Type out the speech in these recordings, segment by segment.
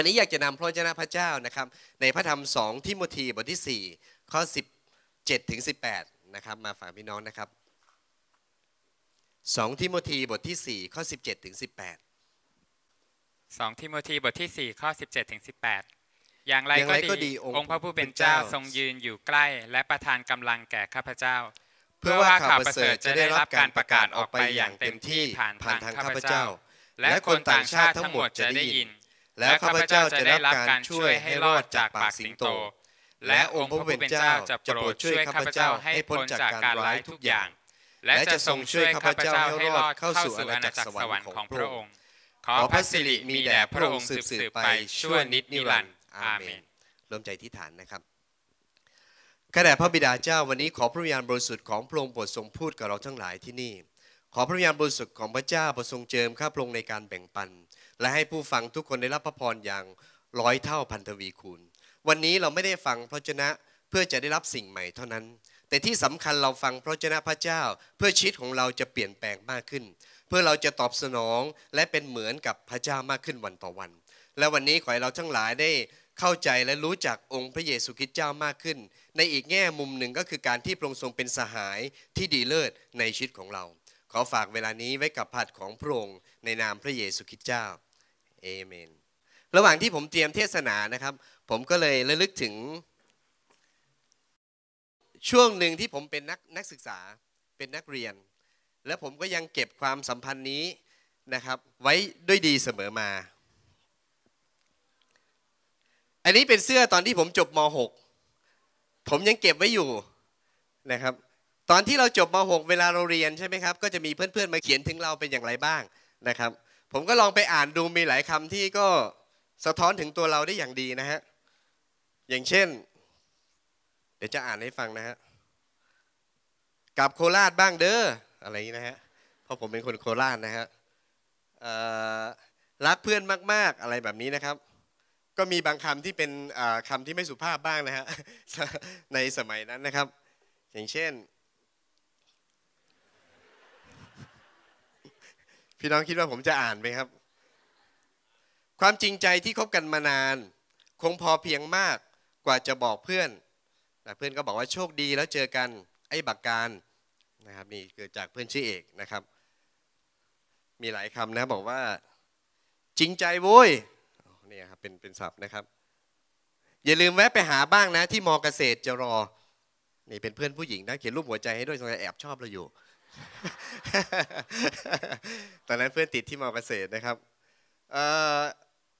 วันนี้อยากจะนำพระเจ้าพระเจ้านะครับในพระธรรมสองทิโมธีบทที่ 4 ข้อ 17 ถึง 18 นะครับมาฝากพี่น้องนะครับสองทิโมธีบทที่ 4 ข้อ 17 ถึง 18 2 ทิโมธีบทที่ 4 ข้อ 17 ถึง 18 อย่างไรก็ดีองค์พระผู้เป็นเจ้า ทรงยืนอยู่ใกล้ และประทานกำลังแก่ข้าพเจ้า เพื่อว่าข่าวประเสริฐจะได้รับการประกาศออกไปอย่างเต็มที่ผ่านทางข้าพเจ้า และคนต่างชาติทั้งหมดจะได้ยินแล้วข้าพเจ้าจะได้รับการช่วยให้รอดจากปากสิงโต และองค์พระผู้เป็นเจ้าจะโปรดช่วยข้าพเจ้าให้พ้นจากการร้ายทุกอย่าง และจะทรงช่วยข้าพเจ้าให้รอดเข้าสู่อาณาจักรสวรรค์ของพระองค์ ขอพระสิริมีแด่พระองค์สืบไปชั่วนิดนิรันดร์อาเมนริมใจที่ฐานนะครับขระแด่พระบิดาเจ้าวันนี้ขอพระวิญญาณบริสุทธิ์ของพระองค์โปรดทรงพูดกับเราทั้งหลายที่นี่ขอพระวิญญาณบริสุทธิ์ของพระเจ้าประทรงเจิมข้าพระองค์ในการแบ่งปัน และให้ผู้ฟังทุกคนได้รับพระพรอย่างร้อยเท่าพันทวีคูณวันนี้เราไม่ได้ฟังพระชนะเพื่อจะได้รับสิ่งใหม่เท่านั้น แต่ที่สำคัญเราฟังพระชนะพระเจ้าเพื่อชีวิตของเราจะเปลี่ยนแปลงมากขึ้น เพื่อเราจะตอบสนอง และเป็นเหมือนกับพระเจ้ามากขึ้นวันต่อวัน และวันนี้ขอให้เราทั้งหลายได้เข้าใจและรู้จักองค์พระเยซูคริสต์เจ้ามากขึ้น ในอีกแง่มุมหนึ่งก็คือการที่พระองค์ทรงเป็นสหายที่ดีเลิศในชีวิตของเราขอฝากเวลานี้ไว้กับผัดของพระองค์ในนามพระเยซูคริสต์เจ้าเอเมน ระหว่างที่ผมเตรียมเทศนานะครับ ผมก็เลยระลึกถึงช่วงหนึ่งที่ผมเป็นนักนักศึกษา เป็นนักเรียน และผมก็ยังเก็บความสัมพันธ์นี้นะครับ ไว้ด้วยดีเสมอมา อันนี้เป็นเสื้อตอนที่ผมจบม .6 ผมยังเก็บไว้อยู่นะครับตอนที่เราจบมหกเวลาเราเรียนใช่ไหมครับก็จะมีเพื่อนๆมาเขียนถึงเราเป็นอย่างไรบ้างนะครับ ผมก็ลองไปอ่านดูมีหลายคำที่ก็สะท้อนถึงตัวเราได้อย่างดีนะฮะอย่างเช่น เดี๋ยวจะอ่านให้ฟังนะฮะกับโคราชบ้างเด้ออะไรนี้นะฮะเพราะผมเป็นคนโคราชนะฮะรักเพื่อนมาก ๆอะไรแบบนี้นะครับ ก็มีบางคำที่เป็นคำที่ไม่สุภาพบ้างนะฮะในสมัยนั้นนะครับ อย่างเช่นพี่น้องคิดว่าผมจะอ่านไหมครับความจริงใจที่คบกันมานาน คงพอเพียงมากกว่าจะบอกเพื่อนแต่เพื่อนก็บอกว่าโชคดี แล้วเจอกันไอ้บักการนะครับนี่เกิดจากเพื่อนชื่อเอกนะครับ มีหลายคำนะบอกว่า จริงใจโว้ยนี่ครับเป็นเป็นศัพท์นะครับ อย่าลืมแวะไปหาบ้างนะ ที่มอเกษตรจะรอนี่เป็นเพื่อนผู้หญิงนะเขียนรูปหัวใจให้ด้วยสงสัยแอบชอบเราอยู่ตอนนั้นเพื่อนติดที่มอเกษตรนะครับ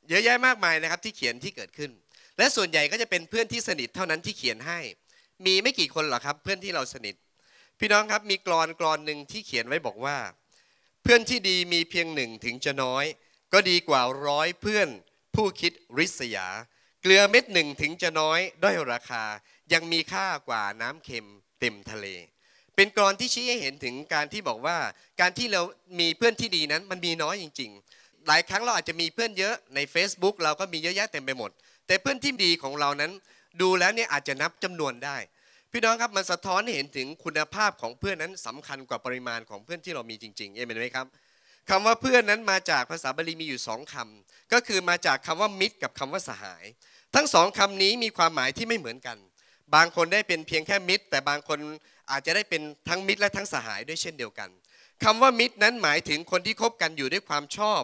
เยอะแยะมากมายนะครับที่เขียนที่เกิดขึ้น และส่วนใหญ่ก็จะเป็นเพื่อนที่สนิทเท่านั้นที่เขียนให้ มีไม่กี่คนหรอกครับ เพื่อนที่เราสนิทพี่น้องครับมีกรอนกรอนหนึ่งที่เขียนไว้บอกว่า เพื่อนที่ดีมีเพียงหนึ่งถึงจะน้อย ก็ดีกว่าร้อยเพื่อนผู้คิดริษยา เกลือเม็ดหนึ่งถึงจะน้อย ด้อยราคา ยังมีค่ากว่าน้ำเค็มเต็มทะเลเป็นกรอนที่ชี้ให้เห็นถึงการที่บอกว่า การที่เรา มีเพื่อนที่ดีนั้นมันมีน้อยจริง ๆ หลายครั้งเราอาจจะมีเพื่อนเยอะใน Facebook เราก็มีเยอะแยะเต็มไปหมด แต่เพื่อนที่ดีของเรานั้นดูแล้วเนี่ยอาจจะนับจำนวนได้ พี่น้องครับมันสะท้อนให้เห็นถึงคุณภาพของเพื่อนนั้นสำคัญกว่าปริมาณของเพื่อนที่เรามีจริงๆ เอเมนไหมครับคำว่าเพื่อนนั้นมาจากภาษาบาลีมีอยู่สองคำก็คือมาจากคำว่ามิตร กับคำว่าสหาย ทั้งสองคำนี้มีความหมายที่ไม่เหมือนกัน บางคนได้เป็นเพียงแค่มิตร แต่บางคนอาจจะได้เป็นทั้งมิตรและทั้งสหายด้วยเช่นเดียวกัน คำว่ามิตรนั้นหมายถึงคนที่คบกันอยู่ด้วยความชอบ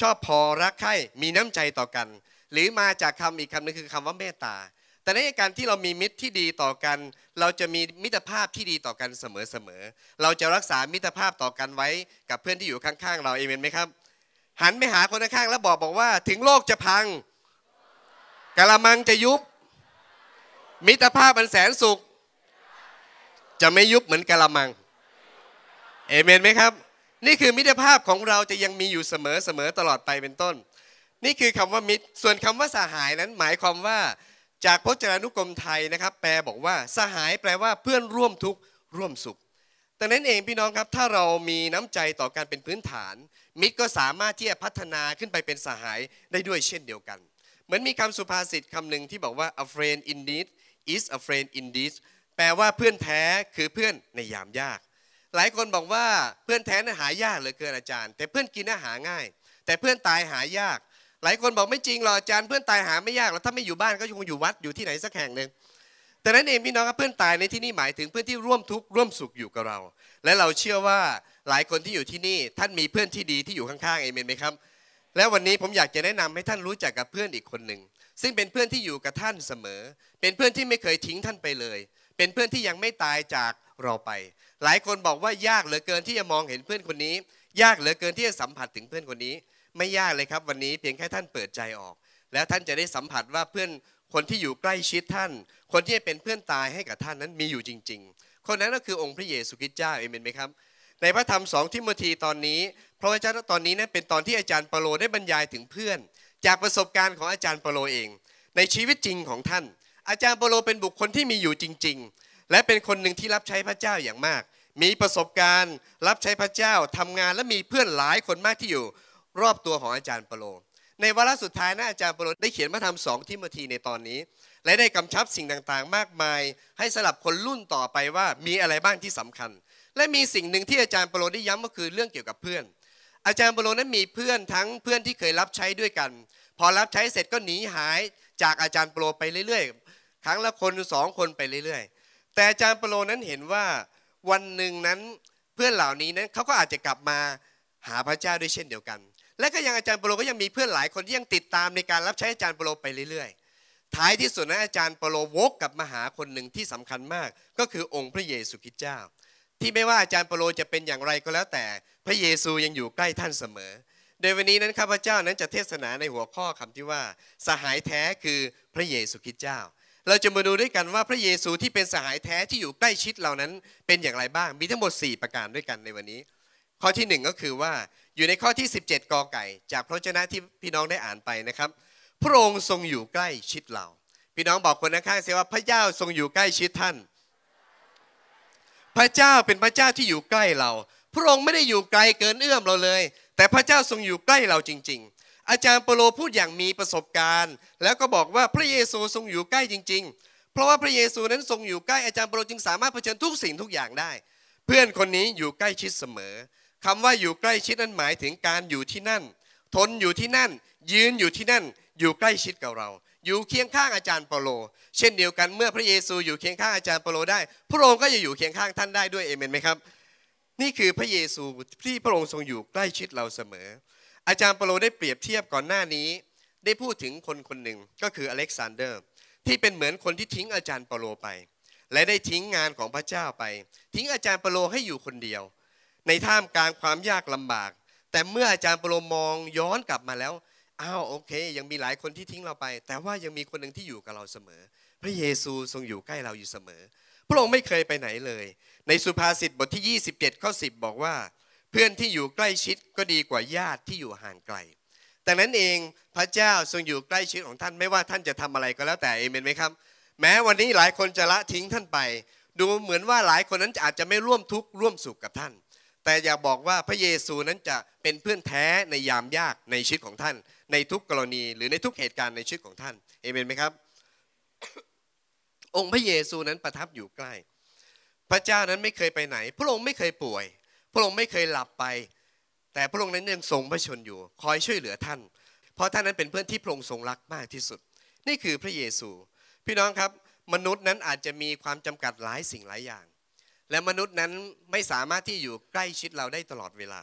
ชอบพอรักใคร่มีน้ำใจต่อกัน หรือมาจากคำอีกคำนึงคือคำว่าเมตตาแต่ในการที่เรามีมิตรที่ดีต่อกัน เราจะมีมิตรภาพที่ดีต่อกันเสมอๆเราจะรักษามิตรภาพต่อกันไว้กับเพื่อนที่อยู่ข้างๆเราเอเมนไหมครับหันไปหาคนข้างๆแล้วบอกบอกว่า ถึงโลกจะพังกะละมังจะยุบ มิตรภาพอันแสนสุขจะไม่ยุบเหมือนกะละมังเอเมนไหมครับ นี่คือมิตรภาพของเราจะยังมีอยู่เสมอเสมอตลอดไปเป็นต้น นี่คือคำว่ามิตร ส่วนคำว่าสหายนั้นหมายความว่า จากพจนานุกรมไทยนะครับ แปลบอกว่าสหายแปลว่าเพื่อนร่วมทุกข์ร่วมสุข แตงนั้นเองพี่น้องครับ ถ้าเรามีน้ำใจต่อการเป็นพื้นฐาน มิตรก็สามารถที่จะพัฒนาขึ้นไปเป็นสหายได้ด้วยเช่นเดียวกัน เหมือนมีคำสุภาษิตคำนึงที่บอกว่า a friend in need is a friend indeed แปลว่าเพื่อนแท้คือเพื่อนในยามยาก หลายคนบอกว่าเพื่อนแท้นั้นหายากเหลือเกินอาจารย์ แต่เพื่อนกินน่าหาง่าย แต่เพื่อนตายหายาก หลายคนบอกไม่จริงหรอกอาจารย์เพื่อนตายหาไม่ยากแล้วถ้าไม่อยู่บ้านก็คงอยู่วัดอยู่ที่ไหนสักแห่งหนึ่งแต่นั้นเองพี่น้องครับเพื่อนตายในที่นี่หมายถึงเพื่อนที่ร่วมทุกข์ร่วมสุขอยู่กับเรา และเราเชื่อว่า หลายคนที่อยู่ที่นี่ท่านมีเพื่อนที่ดีที่อยู่ข้างๆเอเมนไหมครับ แลววันนี้ผมอยากจะแนะนำให้ท่านรู้จักกับเพื่อนอีกคนหนึ่งซึ่งเป็นเพื่อนที่อยู่กับท่านเสมอ เป็นเพื่อนที่ไม่เคยทิ้งท่านไปเลยเป็นเพื่อนที่ยังไม่ตายจากเราไป หลายคนบอกว่ายากเหลือเกินที่จะมองเห็นเพื่อนคนนี้ ยากเหลือเกินที่จะสัมผัสถึงเพื่อนคนนี้ ไม่ยากเลยครับวันนี้เพียงแค่ท่านเปิดใจออก แล้วท่านจะได้สัมผัสว่าเพื่อนคนที่อยู่ใกล้ชิดท่าน คนที่จะเป็นเพื่อนตายให้กับท่านนั้นมีอยู่จริง ๆ คนนั้นก็คือองค์พระเยซูคริสต์เจ้าเอเมนไหมครับ ในพระธรรมสองที่มธีตอนนี้ พระอาจารย์ตอนนี้นั้นเป็นตอนที่อาจารย์เปโลได้บรรยายถึงเพื่อน จากประสบการณ์ของอาจารย์เปโลเอง ในชีวิตจริงของท่านอาจารย์เปโลเป็นบุคคลที่มีอยู่จริง ๆ และเป็นคนหนึ่งที่รับใช้พระเจ้าอย่างมาก มีประสบการณ์ รับใช้พระเจ้าทำงานและมีเพื่อนหลายคนมากที่อยู่ รอบตัวของอาจารย์เปโลในวาระสุดท้ายนะอาจารย์เปโลได้เขียนพระธรรมสองทิโมธีในตอนนี้ และได้กำชับสิ่งต่างๆ มากมาย ให้สลับคนรุ่นต่อไปว่ามีอะไรบ้างที่สำคัญ และมีสิ่งหนึ่งที่อาจารย์เปโลได้ย้ำก็คือเรื่องเกี่ยวกับเพื่อน อาจารย์เปโลนั้นมีเพื่อนทั้งเพื่อนที่เคยรับใช้ด้วยกัน พอรับใช้เสร็จก็หนีหายจากอาจารย์เปโลไปเรื่อยครั้งละคนสองคนไปเรื่อยๆ แต่อาจารย์ปโลนั้นเห็นว่าวันหนึ่งนั้นเพื่อนเหล่านี้นั้นเขาก็อาจจะกลับมาหาพระเจ้าด้วยเช่นเดียวกัน และก็ยังอาจารย์ปโลก็ยังมีเพื่อนหลายคนที่ยังติดตามในการรับใช้อาจารย์ปโลไปเรื่อยๆ ท้ายที่สุดนั้นอาจารย์ปโลวกกลับมาหาคนหนึ่งที่สำคัญมากก็คือองค์พระเยซูคริสต์เจ้า ที่ไม่ว่าอาจารย์ปโลจะเป็นอย่างไรก็แล้วแต่พระเยซูยังอยู่ใกล้ท่านเสมอโดยวันนี้นั้นข้าพเจ้านั้นจะเทศนาในหัวข้อคำที่ว่าสหายแท้คือพระเยซูคริสต์เจ้าเราจะมาดูด้วยกันว่าพระเยซูที่เป็นสหายแท้ที่อยู่ใกล้ชิดเหล่านั้นเป็นอย่างไรบ้างมีทั้งหมด 4 ประการด้วยกันในวันนี้ ข้อที่1ก็คือว่าอยู่ในข้อที่17กอไก่ จากพระเจ้าที่พี่น้องได้อ่านไปนะครับ พระองค์ทรงอยู่ใกล้ชิดเราพี่น้องบอกคนข้างๆเสียว่าพระเจ้าทรงอยู่ใกล้ชิดท่าน พระเจ้าเป็นพระเจ้าที่อยู่ใกล้เรา พระองค์ไม่ได้อยู่ไกลเกินเอื้อมเราเลย แต่พระเจ้าทรงอยู่ใกล้เราจริง ๆอาจารย์เปโลพูดอย่างมีประสบการณ์ แล้วก็บอกว่าพระเยซูทรงอยู่ใกล้จริง ๆ เพราะว่าพระเยซูนั้นทรงอยู่ใกล้อาจารย์เปโลจึงสามารถเผชิญทุกสิ่งทุกอย่างได้ เพื่อนคนนี้อยู่ใกล้ชิดเสมอ คำว่าอยู่ใกล้ชิดนั้นหมายถึงการอยู่ที่นั่น ทนอยู่ที่นั่นยืนอยู่ที่นั่นอยู่ใกล้ชิดกับเรา อยู่เคียงข้างอาจารย์เปโลเช่นเดียวกันเมื่อพระเยซูอยู่เคียงข้างอาจารย์เปโลได้ พระองค์ก็จะอยู่เคียงข้างท่านได้ด้วยเอเมนไหมครับ นี่คือพระเยซูที่พระองค์ทรงอยู่ใกล้ชิดเราเสมออาจารย์เปโลได้เปรียบเทียบก่อนหน้านี้ ได้พูดถึงคนคนหนึ่งก็คืออเล็กซานเดอร์ ที่เป็นเหมือนคนที่ทิ้งอาจารย์เปโลไป และได้ทิ้งงานของพระเจ้าไป ทิ้งอาจารย์เปโลให้อยู่คนเดียว ในท่ามกลางความยากลำบาก แต่เมื่ออาจารย์เปโลมองย้อนกลับมาแล้วอ้าวโอเค ยังมีหลายคนที่ทิ้งเราไป แต่ว่ายังมีคนหนึ่งที่อยู่กับเราเสมอ พระเยซูทรงอยู่ใกล้เราอยู่เสมอ พระองค์ไม่เคยไปไหนเลย ในสุภาษิตบทที่27ข้อ10บอกว่าเพื่อนที่อยู่ใกล้ชิดก็ดีกว่าญาติที่อยู่ห่างไกล แต่นั้นเองพระเจ้าทรงอยู่ใกล้ชิดของท่านไม่ว่าท่านจะทำอะไรก็แล้ว แต่เอเมนไหมครับ แม้วันนี้หลายคนจะละทิ้งท่านไป ดูเหมือนว่าหลายคนนั้นอาจจะไม่ร่วมทุกข์ร่วมสุขกับท่าน แต่อย่าบอกว่าพระเยซูนั้นจะเป็นเพื่อนแท้ในยามยากในชีวิตของท่าน ในทุกกรณีหรือในทุกเหตุการณ์ในชีวิตของท่านเอเมนไหมครับองค์พระเยซูนั้นประทับอยู่ใกล้ พระเจ้านั้นไม่เคยไปไหน พระองค์ไม่เคยป่วยพระองค์ไม่เคยหลับไป แต่พระองค์นั้นยังทรงพระชนอยู่ คอยช่วยเหลือท่าน เพราะท่านนั้นเป็นเพื่อนที่พระองค์ทรงรักมากที่สุด นี่คือพระเยซู พี่น้องครับมนุษย์นั้นอาจจะมีความจำกัดหลายสิ่งหลายอย่าง และมนุษย์นั้นไม่สามารถที่อยู่ใกล้ชิดเราได้ตลอดเวลา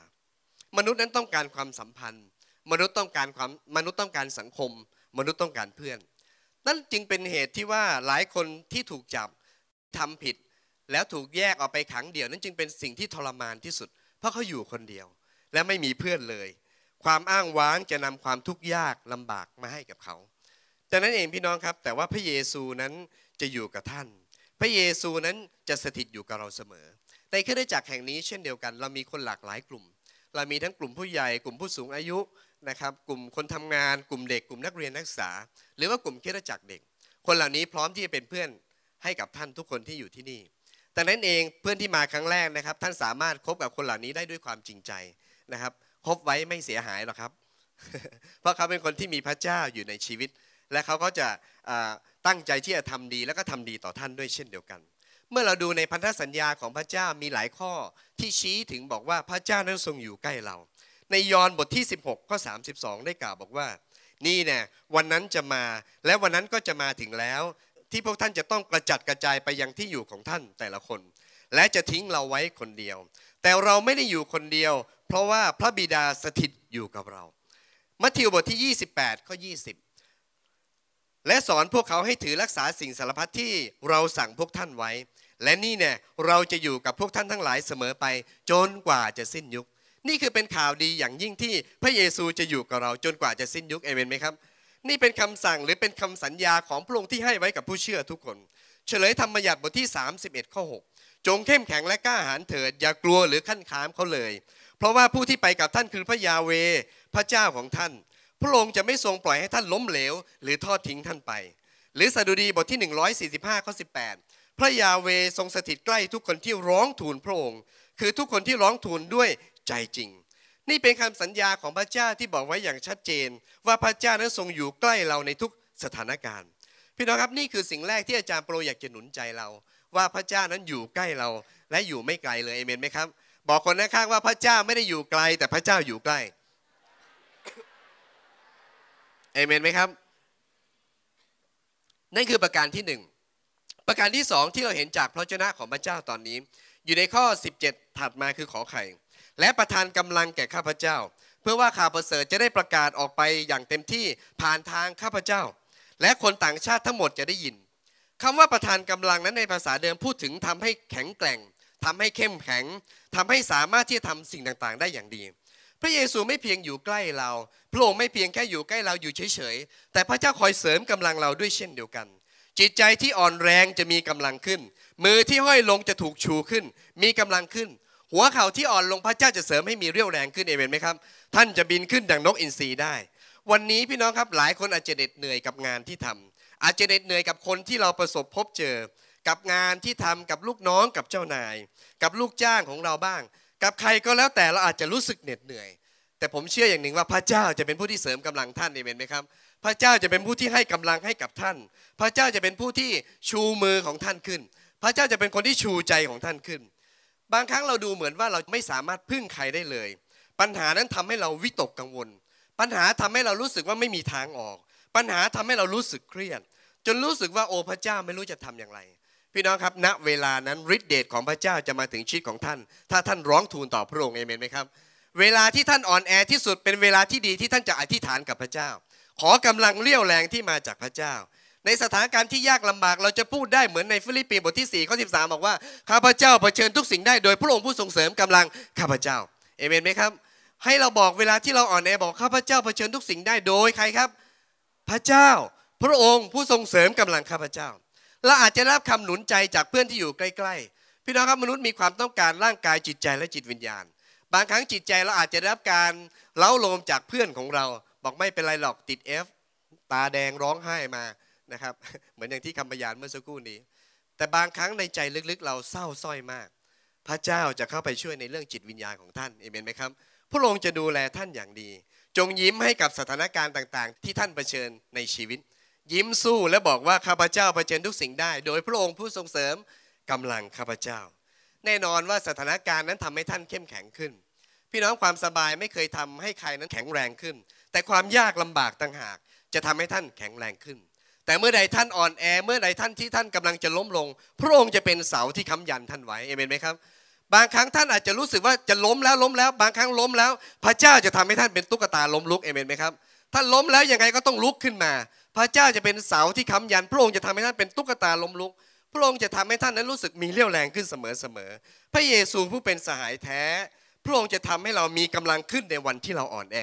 มนุษย์นั้นต้องการความสัมพันธ์ มนุษย์ต้องการความมนุษย์ต้องการสังคม มนุษย์ต้องการเพื่อน นั่นจึงเป็นเหตุที่ว่าหลายคนที่ถูกจับทำผิดแล้วถูกแยกออกไปขังเดี่ยวนั้นจึงเป็นสิ่งที่ทรมานที่สุด เพราะเขาอยู่คนเดียว และไม่มีเพื่อนเลย ความอ้างว้างจะนำความทุกข์ยากลำบากมาให้กับเขาดังนั้นเองพี่น้องครับ แต่ว่าพระเยซูนั้นจะอยู่กับท่าน พระเยซูนั้นจะสถิตอยู่กับเราเสมอในครได้จักรแห่งนี้เช่นเดียวกัน เรามีคนหลากหลายกลุ่ม เรามีทั้งกลุ่มผู้ใหญ่กลุ่มผู้สูงอายุนะครับกลุ่มคนทำงานกลุ่มเด็กกลุ่มนักเรียนนักศึกษา หรือว่ากลุ่มครือจักรเด็ก คนเหล่านี้พร้อมที่จะเป็นเพื่อนให้กับท่านทุกคนที่อยู่ที่นี่แต่นั้นเองเพื่อนที่มาครั้งแรกนะครับ ท่านสามารถคบกับคนเหล่านี้ได้ด้วยความจริงใจนะครับคบไว้ไม่เสียหายหรอกครับ เพราะเขาเป็นคนที่มีพระเจ้าอยู่ในชีวิต และเขาก็จะตั้งใจที่จะทำดีแล้วก็ทำดีต่อท่านด้วยเช่นเดียวกัน เมื่อเราดูในพันธสัญญาของพระเจ้ามีหลายข้อที่ชี้ถึงบอกว่าพระเจ้านั้นทรงอยู่ใกล้เรา ในยอห์นบทที่ 16ข้อ32ได้กล่าวบอกว่า นี่เนี่ยวันนั้นจะมาและวันนั้นก็จะมาถึงแล้วที่พวกท่านจะต้องกระจัดกระจายไปยังที่อยู่ของท่านแต่ละคน และจะทิ้งเราไว้คนเดียว แต่เราไม่ได้อยู่คนเดียว เพราะว่าพระบิดาสถิตอยู่กับเรามัทธิวบทที่ 28ข้อ20 และสอนพวกเขาให้ถือรักษาสิ่งสารพัดที่เราสั่งพวกท่านไว้ และนี่เนี่ยเราจะอยู่กับพวกท่านทั้งหลายเสมอไปจนกว่าจะสิ้นยุค นี่คือเป็นข่าวดีอย่างยิ่งที่พระเยซูจะอยู่กับเราจนกว่าจะสิ้นยุคเอเมนไหมครับนี่เป็นคำสั่งหรือเป็นคำสัญญาของพระองค์ที่ให้ไว้กับผู้เชื่อทุกคน เฉลยธรรมบัญญัติบทที่ 31ข้อ6จงเข้มแข็งและกล้าหาญเถิดอย่ากลัวหรือขั้นขามเขาเลยเพราะว่าผู้ที่ไปกับท่านคือพระยาเวพระเจ้าของท่าน พระองค์จะไม่ทรงปล่อยให้ท่านล้มเหลว หรือทอดทิ้งท่านไป หรือสดุดีบทที่ 145ข้อ18 พระยาเวทรงสถิตใกล้ทุกคนที่ร้องทูลพระองค์คือทุกคนที่ร้องทูลด้วยใจจริงนี่เป็นคำสัญญาของพระเจ้าที่บอกไว้อย่างชัดเจน ว่าพระเจ้านั้นทรงอยู่ใกล้เราในทุกสถานการณ์พี่น้องครับนี่คือสิ่งแรกที่อาจารย์โปรอยากจะหนุนใจเราว่าพระเจ้านั้นอยู่ใกล้เราและอยู่ไม่ไกลเลยเอเมนไหมครับ บอกคนข้างบว่าพระเจ้าไม่ได้อยู่ไกล แต่พระเจ้าอยู่ใกล้เอเมนไหมครับนั่นคือประการที่หนึ่งประการที่สองที่เราเห็นจากพระเจ้าของพระเจ้าตอนนี้ อยู่ในข้อ 17 ถัดมาคือขอไข่และประทานกำลังแก่ข้าพเจ้า เพื่อว่าข่าวประเสริฐจะได้ประกาศออกไปอย่างเต็มที่ผ่านทางข้าพเจ้า และคนต่างชาติทั้งหมดจะได้ยินคำว่าประทานกำลังนั้นในภาษาเดิมพูดถึงทำให้แข็งแกร่ง ทำให้เข้มแข็ง ทำให้สามารถที่จะทำสิ่งต่างๆ ได้อย่างดี พระเยซูไม่เพียงอยู่ใกล้เราพระองค์ไม่เพียงแค่อยู่ใกล้เราอยู่เฉยๆแต่พระเจ้าคอยเสริมกำลังเราด้วยเช่นเดียวกัน จิตใจที่อ่อนแรงจะมีกำลังขึ้น มือที่ห้อยลงจะถูกชูขึ้น มีกำลังขึ้นหัวเข่าที่อ่อนลงพระเจ้าจะเสริมให้มีเรี่ยวแรงขึ้นเอเมนไหมครับ ท่านจะบินขึ้นดังนกอินทรีได้ วันนี้พี่น้องครับหลายคนอาจจะเหน็ดเหนื่อยกับงานที่ทำ อาจจะเหน็ดเหนื่อยกับคนที่เราประสบพบเจอกับงานที่ทำกับลูกน้องกับเจ้านาย กับลูกจ้างของเราบ้าง กับใครก็แล้วแต่เราอาจจะรู้สึกเหน็ดเหนื่อย แต่ผมเชื่ออย่างหนึ่งว่าพระเจ้าจะเป็นผู้ที่เสริมกำลังท่านเอเมนไหมครับพระเจ้าจะเป็นผู้ที่ให้กำลังให้กับท่าน พระเจ้าจะเป็นผู้ที่ชูมือของท่านขึ้น พระเจ้าจะเป็นคนที่ชูใจของท่านขึ้นบางครั้งเราดูเหมือนว่าเราไม่สามารถพึ่งใครได้เลย ปัญหานั้นทำให้เราวิตกกังวล ปัญหาทำให้เรารู้สึกว่าไม่มีทางออก ปัญหาทำให้เรารู้สึกเครียด จนรู้สึกว่าโอ้พระเจ้าไม่รู้จะทำอย่างไร พี่น้องครับณเวลานั้นฤทธิเดชของพระเจ้าจะมาถึงชีวิตของท่าน ถ้าท่านร้องทูลต่อพระองค์เอเมนไหมครับ เวลาที่ท่านอ่อนแอที่สุดเป็นเวลาที่ดีที่ท่านจะอธิษฐานกับพระเจ้าขอกำลังเลี้ยวแรงที่มาจากพระเจ้าในสถานการณ์ที่ยากลำบากเราจะพูดได้เหมือนในฟิลิปปีบทที่4ี่ข้อสิบอกว่าข้าพเจ้าเผชิญทุกสิ่งได้โดยพระองค์ผู้ทรงเสริมกำลังข้าพเจ้าเอเมนไหมครับ ให้เราบอกเวลาที่เราอ่อนแอบอกข้าพเจ้าเผชิญทุกสิ่งได้โดยใครครับ พระเจ้า พระองค์ผู้ทรงเสริมกำลังข้าพเจ้าเราอาจจะรับคำหนุนใจจากเพื่อนที่อยู่ใกล้ ๆพี่น้องครับมนุษย์มีความต้องการร่างกายจิตใจและจิตวิญญาณ บางครั้งจิตใจเราอาจจะรับการเล้าโลมจากเพื่อนของเรา บอกไม่เป็นไรหรอกติดเอฟตาแดงร้องไห้มานะครับเหมือนอย่างที่คำพยานเมื่อสักครู่นี้ แต่บางครั้งในใจลึกๆ เราเศร้าส้อยมาก พระเจ้าจะเข้าไปช่วยในเรื่องจิตวิญญาณของท่านเอเมนไหมครับพระองค์จะดูแลท่านอย่างดี จงยิ้มให้กับสถานการณ์ต่างๆที่ท่านเผชิญในชีวิต ยิ้มสู้และบอกว่าข้าพเจ้าเผชิญทุกสิ่งได้ โดยพระองค์ผู้ทรงเสริมกำลังข้าพเจ้า แน่นอนว่าสถานการณ์นั้นทำให้ท่านเข้มแข็งขึ้น พี่น้องความสบายไม่เคยทำให้ใครนั้นแข็งแรงขึ้น แต่ความยากลำบากต่างหาก จะทำให้ท่านแข็งแรงขึ้นแต่เมื่อใดท่านอ่อนแอเมื่อใดท่านที่ท่านกำลังจะล้มลง พระองค์จะเป็นเสาที่ค้ายันท่านไว้เอเมนไหมครับบางครั้งท่านอาจจะรู้สึกว่าจะล้มแล้วล้มแล้ว บางครั้งล้มแล้ว พระเจ้าจะทำให้ท่านเป็นตุ๊กตาล้มลุกเอเมนไหมครับท่านล้มแล้วยังไงก็ต้องลุกขึ้นมา พระเจ้าจะเป็นเสาที่ค้ายัน พระองค์จะทำให้ท่านเป็นตุ๊กตาล้มลุก พระองค์จะทำให้ท่านนั้นรู้สึกมีเรี่ยวแรงขึ้นเสมอๆพระเยซูผู้เป็นสหายแท้ พระองค์จะทำให้เรามีกำลังขึ้นในวันที่เราอ่อนแอ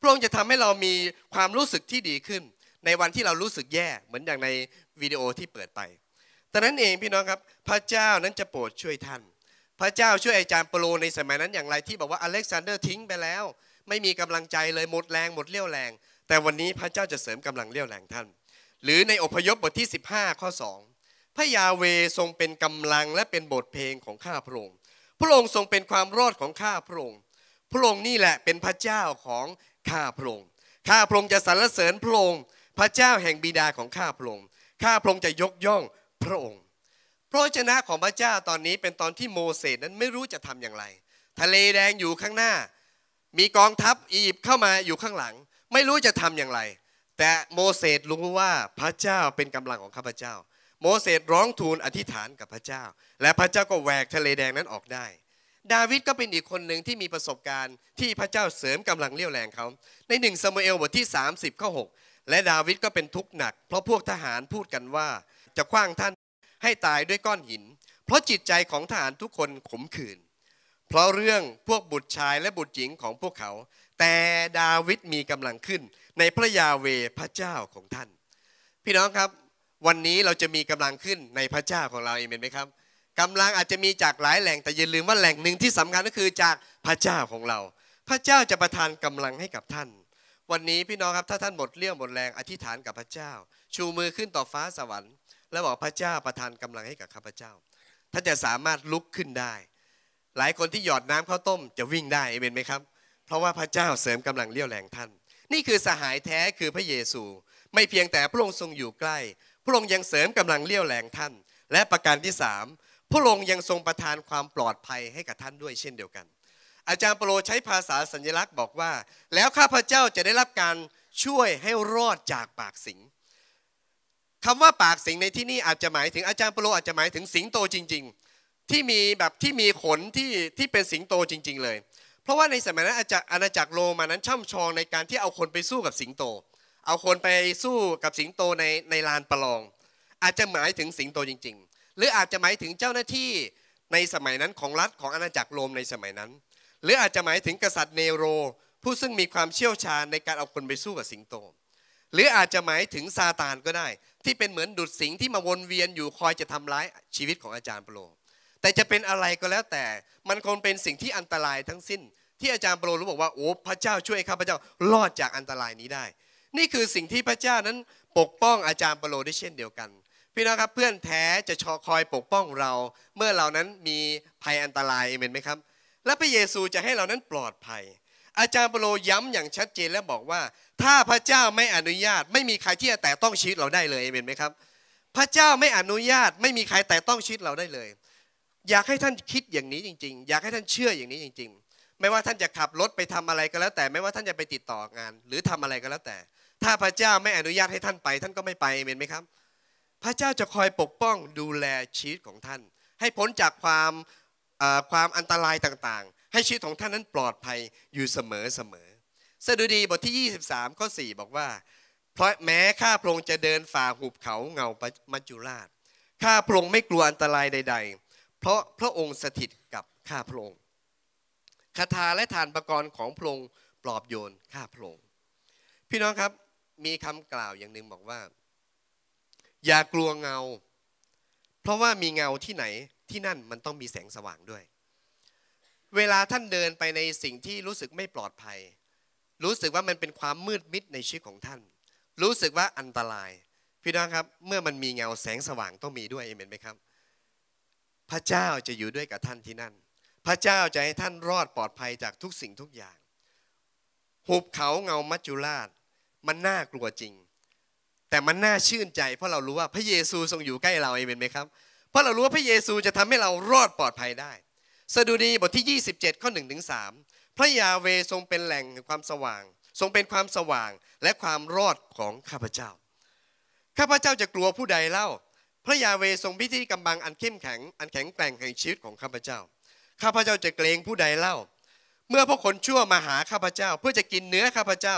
พระองค์จะทำให้เรามีความรู้สึกที่ดีขึ้นในวันที่เรารู้สึกแย่เหมือนอย่างในวิดีโอที่เปิดไป แต่นั้นเองพี่น้องครับพระเจ้านั้นจะโปรดช่วยท่าน พระเจ้าช่วยอาจารย์เปโลในสมัยนั้นอย่างไรที่บอกว่าอเล็กซานเดอร์ทิ้งไปแล้ว ไม่มีกำลังใจเลยหมดแรงหมดเรี่ยวแรง แต่วันนี้พระเจ้าจะเสริมกำลังเรี่ยวแรงท่าน หรือในอพยพบทที่15ข้อ2พระยาเวทรงเป็นกำลังและเป็นบทเพลงของข้าพระองค์ พระองค์ทรงเป็นความรอดของข้าพระองค์ พระองค์นี่แหละเป็นพระเจ้าของข้าพระองค์ ข้าพระองค์จะสรรเสริญพระองค์พระเจ้าแห่งบิดาของข้าพระองค์ข้าพระองค์จะยกย่องพระองค์พระชนะของพระเจ้าตอนนี้เป็นตอนที่โมเสสนั้นไม่รู้จะทำอย่างไร ทะเลแดงอยู่ข้างหน้า มีกองทัพอียิปต์เข้ามาอยู่ข้างหลัง ไม่รู้จะทำอย่างไร แต่โมเสสรู้ว่าพระเจ้าเป็นกำลังของข้าพเจ้า โมเสสร้องทูลอธิษฐานกับพระเจ้า และพระเจ้าก็แหวกทะเลแดงนั้นออกได้ ดาวิดก็เป็นอีกคนหนึ่งที่มีประสบการณ์ที่พระเจ้าเสริมกำลังเลี้ยวแรงเขา ในหนึ่งซามูเอลบทที่30ข้อกและดาวิดก็เป็นทุกข์หนัก เพราะพวกทหารพูดกันว่าจะคว้างท่านให้ตายด้วยก้อนหิน เพราะจิตใจของทหารทุกคนขมขื่นเพราะเรื่องพวกบุตรชายและบุตรหญิงของพวกเขา แต่ดาวิดมีกำลังขึ้นในพระยาเวพระเจ้าของท่าน พี่น้องครับ วันนี้เราจะมีกำลังขึ้นในพระเจ้าของเราเองเ็นไหมครับกำลังอาจจะมีจากหลายแหล่งแต่อย่าลืมว่าแหล่งหนึ่งที่สำคัญก็คือจากพระเจ้าของเรา พระเจ้าจะประทานกำลังให้กับท่านวันนี้พี่น้องครับถ้าท่านหมดเรี่ยวหมดแรงอธิษฐานกับพระเจ้า ชูมือขึ้นต่อฟ้าสวรรค์ แล้วบอกพระเจ้าประทานกำลังให้กับข้าพเจ้าท่านจะสามารถลุกขึ้นได้ หลายคนที่หยอดน้ำข้าวต้มจะวิ่งได้เอเมนไหมครับ เพราะว่าพระเจ้าเสริมกำลังเรี่ยวแรงท่านนี่คือสหายแท้คือพระเยซู ไม่เพียงแต่พระองค์ทรงอยู่ใกล้ พระองค์ยังเสริมกำลังเรี่ยวแรงท่าน และประการที่สามพระองค์ยังทรงประทานความปลอดภัยให้กับท่านด้วยเช่นเดียวกันอาจารย์เปโลใช้ภาษาสัญลักษณ์บอกว่า แล้วข้าพเจ้าจะได้รับการช่วยให้รอดจากปากสิงคำว่าปากสิงในที่นี้อาจจะหมายถึงอาจารย์เปโลอาจจะหมายถึงสิงโตจริง ๆ ที่มีแบบที่มีขนที่ที่เป็นสิงโตจริง ๆ เลย เพราะว่าในสมัยนั้นอาจารย์อาณาจักรโรมานั้นช่ำชองในการที่เอาคนไปสู้กับสิงโต เอาคนไปสู้กับสิงโตในในลานประลอง อาจจะหมายถึงสิงโตจริง ๆ หรืออาจจะหมายถึงเจ้าหน้าที่ในสมัยนั้นของรัฐของอาณาจักรโรมในสมัยนั้นหรืออาจจะหมายถึงกษัตริย์เนโร ผู้ซึ่งมีความเชี่ยวชาญในการเอาคนไปสู้กับสิงโต หรืออาจจะหมายถึงซาตานก็ได้ ที่เป็นเหมือนดุดสิงที่มาวนเวียนอยู่คอยจะทำร้ายชีวิตของอาจารย์เปโลแต่จะเป็นอะไรก็แล้วแต่มันคงเป็นสิ่งที่อันตรายทั้งสิ้น ที่อาจารย์เปโลรู้บอกว่าโอ้พระเจ้าช่วยข้าพระเจ้ารอดจากอันตรายนี้ได้ นี่คือสิ่งที่พระเจ้านั้นปกป้องอาจารย์เปโลได้เช่นเดียวกันพี่น้องครับเพื่อนแท้จะชอคอยปกป้องเรา เมื่อเรานั้นมีภัยอันตรายเอเมนไหมครับและพระเยซูจะให้เรานั้นปลอดภัย อาจารย์เปโลย้ำอย่างชัดเจนและบอกว่า ถ้าพระเจ้าไม่อนุญาตไม่มีใครที่จะแตะต้องชีวิตเราได้เลย เอเมนไหมครับ พระเจ้าไม่อนุญาตไม่มีใครแตะต้องชีวิตเราได้เลย อยากให้ท่านคิดอย่างนี้จริง ๆ อยากให้ท่านเชื่ออย่างนี้จริง ๆ ไม่ว่าท่านจะขับรถไปทำอะไรก็แล้ว แต่ไม่ว่าท่านจะไปติดต่องาน หรือทำอะไรก็แล้วแต่ ถ้าพระเจ้าไม่อนุญาตให้ท่านไปท่านก็ไม่ไป เอเมนไหมครับ พระเจ้าจะคอยปกป้อง ดูแลชีวิตของท่าน ให้พ้นจากความความอันตรายต่างๆ ให้ชีวิตของท่านนั้นปลอดภัยอยู่เสมอเสมอ สดุดีบทที่ 23ข้อ4บอกว่า เพราะแม้ข้าพระองค์จะเดินฝ่าหุบเขาเงามัจจุราชข้าพระองค์ไม่กลัวอันตรายใด ๆ เพราะพระองค์สถิตกับข้าพระองค์คาถาและฐานประกรณ์ของพระองค์ปลอบโยนข้าพระองค์พี่น้องครับมีคำกล่าวอย่างหนึ่งบอกว่า อย่ากลัวเงา เพราะว่ามีเงาที่ไหนที่นั่นมันต้องมีแสงสว่างด้วย เวลาท่านเดินไปในสิ่งที่รู้สึกไม่ปลอดภัย รู้สึกว่ามันเป็นความมืดมิดในชีวิตของท่าน รู้สึกว่าอันตราย พี่น้องครับเมื่อมันมีเงาแสงสว่างต้องมีด้วยเอเมนไหมครับ พระเจ้าจะอยู่ด้วยกับท่านที่นั่น พระเจ้าจะให้ท่านรอดปลอดภัยจากทุกสิ่งทุกอย่าง หุบเขาเงามัจจุราช มันน่ากลัวจริง แต่มันน่าชื่นใจ เพราะเรารู้ว่าพระเยซูทรงอยู่ใกล้เราเอเมนไหมครับเพราะเรารู้ว่าพระเยซูจะทำให้เรารอดปลอดภัยได้ สดุดีบทที่ 27 ข้อ1ถึง3พระยาเวทรงเป็นแหล่งแห่งความสว่าง ทรงเป็นความสว่างและความรอดของข้าพเจ้า ข้าพเจ้าจะกลัวผู้ใดเล่า พระยาเวทรงพิธีกำบังอันเข้มแข็งอันแข็งแกร่งแห่งชีวิตของข้าพเจ้า ข้าพเจ้าจะเกรงผู้ใดเล่า เมื่อพวกคนชั่วมาหาข้าพเจ้าเพื่อจะกินเนื้อข้าพเจ้า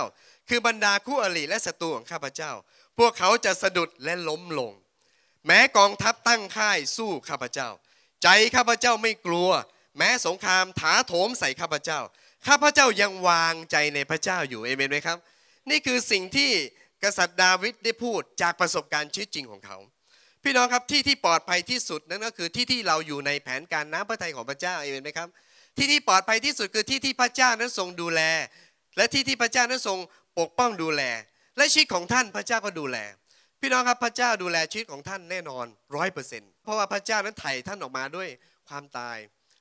คือบรรดาคู่อริและศัตรูของข้าพเจ้า พวกเขาจะสะดุดและล้มลงแม้กองทัพตั้งค่ายสู้ข้าพเจ้า ใจข้าพเจ้าไม่กลัว แม้สงครามถาโถมใส่ข้าพเจ้า ข้าพเจ้ายังวางใจในพระเจ้าอยู่เอเมนไหมครับนี่คือสิ่งที่กษัตริย์ดาวิดได้พูดจากประสบการณ์ชีวิตจริงของเขา พี่น้องครับที่ที่ปลอดภัยที่สุดนั่นก็คือที่ที่เราอยู่ในแผนการน้ำพระทัยของพระเจ้าเอเมนไหมครับที่ที่ปลอดภัยที่สุดคือที่ที่พระเจ้านั้นทรงดูแล และที่ที่พระเจ้านั้นทรงปกป้องดูแล และชีวิตของท่านพระเจ้าก็ดูแลพี่น้องครับพระเจ้าดูแลชีวิตของท่านแน่นอนร้อยเปอร์เซ็นต์เพราะว่าพระเจ้านั้นไถ่ท่านออกมาด้วยความตาย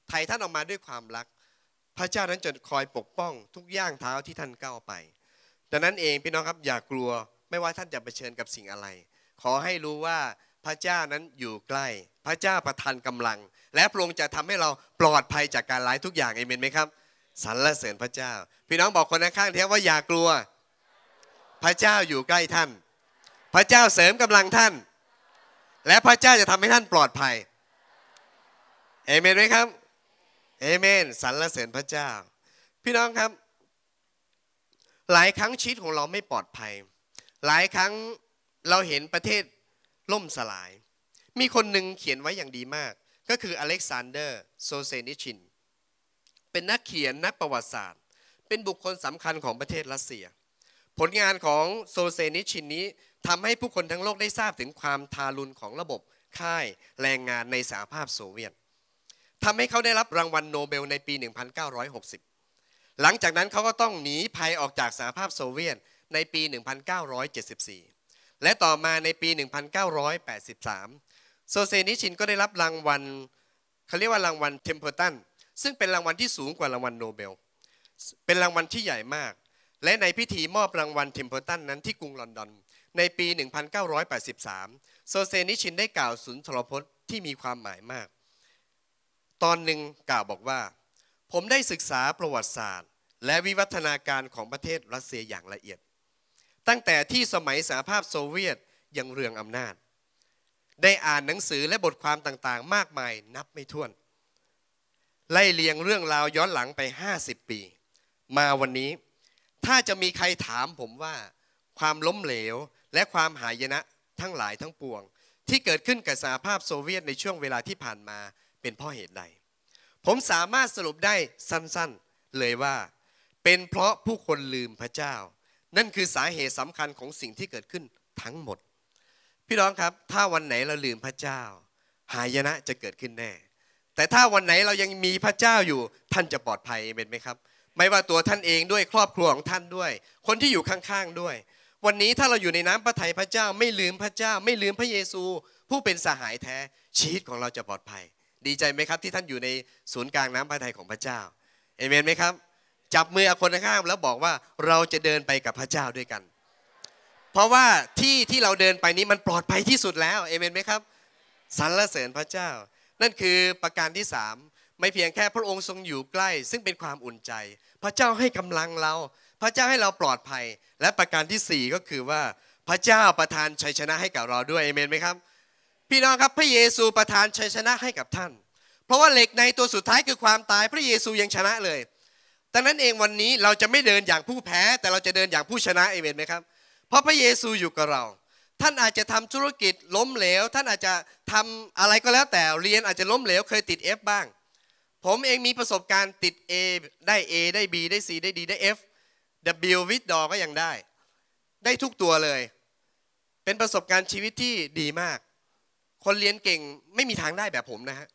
ไถ่ท่านออกมาด้วยความรัก พระเจ้านั้นจะคอยปกป้อง ทุกย่างเท้าที่ท่านก้าวไปดังนั้นเองพี่น้องครับอย่ากลัวไม่ว่าท่านจะเผชิญกับสิ่งอะไร ขอให้รู้ว่าพระเจ้านั้นอยู่ใกล้ พระเจ้าประทานกำลัง และพระองค์จะทำให้เราปลอดภัยจากการร้ายทุกอย่างเอเมนไหมครับสรรเสริญพระเจ้า พี่น้องบอกคนข้างเทียว่าอย่ากลัว พระเจ้าอยู่ใกล้ท่านพระเจ้าเสริมกำลังท่าน และพระเจ้าจะทำให้ท่านปลอดภัยเอเมนไหมครับเอเมนสรรเสริญพระเจ้า พี่น้องครับ หลายครั้งชีวิตของเราไม่ปลอดภัย หลายครั้งเราเห็นประเทศล่มสลาย มีคนหนึ่งเขียนไว้อย่างดีมาก ก็คืออเล็กซานเดอร์โซเซนิชิน เป็นนักเขียนนักประวัติศาสตร์ เป็นบุคคลสำคัญของประเทศรัสเซีย ผลงานของโซเซนิชินนี้ทำให้ผู้คนทั้งโลกได้ทราบถึงความทารุณของระบบค่ายแรงงานในสหภาพโซเวียต ทำให้เขาได้รับรางวัลโนเบล ในปี 1960 หลังจากนั้นเขาก็ต้องหนีภัยออกจากสหภาพโซเวียตในปี 1974 และต่อมาในปี 1983 โซเซนิชินก็ได้รับรางวัลเขาเรียกว่ารางวัลเทมเพอร์ตัน ซึ่งเป็นรางวัลที่สูงกว่ารางวัลโนเบล เป็นรางวัลที่ใหญ่มาก และในพิธีมอบรางวัลเทมเพอร์ตันนั้นที่กรุงลอนดอนในปี 1983 โซเซนิชินได้กล่าวสุนทรพจน์ที่มีความหมายมาก ตอนหนึ่งกล่าวบอกว่า ผมได้ศึกษาประวัติศาสตร์ และวิวัฒนาการของประเทศรัสเซียอย่างละเอียด ตั้งแต่ที่สมัยสหภาพโซเวียตยังเรืองอำนาจ ได้อ่านหนังสือและบทความต่างๆ มากมายนับไม่ถ้วน ไล่เลียงเรื่องราวย้อนหลังไป 50 ปี มาวันนี้ ถ้าจะมีใครถามผมว่า ความล้มเหลวและความหายนะทั้งหลายทั้งปวงที่เกิดขึ้นกับสหภาพโซเวียตในช่วงเวลาที่ผ่านมาเป็นเพราะเหตุใด ผมสามารถสรุปได้สั้นๆ เลยว่า เป็นเพราะผู้คนลืมพระเจ้า นั่นคือสาเหตุสำคัญของสิ่งที่เกิดขึ้นทั้งหมด พี่น้องครับถ้าวันไหนเราลืมพระเจ้าหายนะจะเกิดขึ้นแน่ แต่ถ้าวันไหนเรายังมีพระเจ้าอยู่ท่านจะปลอดภัยเป็นไหมครับไม่ว่าตัวท่านเองด้วยครอบครัวของท่านด้วย คนที่อยู่ข้างๆด้วยวันนี้ถ้าเราอยู่ในน้ำพระทัยพระเจ้าไม่ลืมพระเจ้า ไม่ลืมพระเยซู ผู้เป็นสหายแท้ชีวิตของเราจะปลอดภัย ดีใจไหมครับที่ท่านอยู่ในศูนย์กลางน้ำพระทัยของพระเจ้าเอเมนไหมครับ จับมืออคนข้างแล้วบอกว่าเราจะเดินไปกับพระเจ้าด้วยกัน เพราะว่าที่ที่เราเดินไปนี้มันปลอดภัยที่สุดแล้วเอเมนไหมครับสรรเสริญพระเจ้า นั่นคือประการที่สามไม่เพียงแค่พระองค์ทรงอยู่ใกล้ซึ่งเป็นความอุ่นใจ พระเจ้าให้กำลังเราพระเจ้าให้เราปลอดภัย และประการที่ 4 ก็คือว่าพระเจ้าประทานชัยชนะให้กับเราด้วยเอเมนไหมครับ พี่น้องครับพระเยซูประทานชัยชนะให้กับท่าน เพราะว่าเหล็กในตัวสุดท้ายคือความตายพระเยซูยังชนะเลยดังนั้นเองวันนี้เราจะไม่เดินอย่างผู้แพ้แต่เราจะเดินอย่างผู้ชนะเอเมนไหมครับ เพราะพระเยซูอยู่กับเรา ท่านอาจจะทำธุรกิจล้มเหลวท่านอาจจะทำอะไรก็แล้วแต่เรียนอาจจะล้มเหลวเคยติด F บ้าง ผมเองมีประสบการณ์ติด A ได้ A ได้ B ได้ C ได้ D ได้ F W w วิดดอก็ยังได้ ได้ทุกตัวเลย เป็นประสบการณ์ชีวิตที่ดีมาก คนเรียนเก่งไม่มีทางได้แบบผมนะฮะ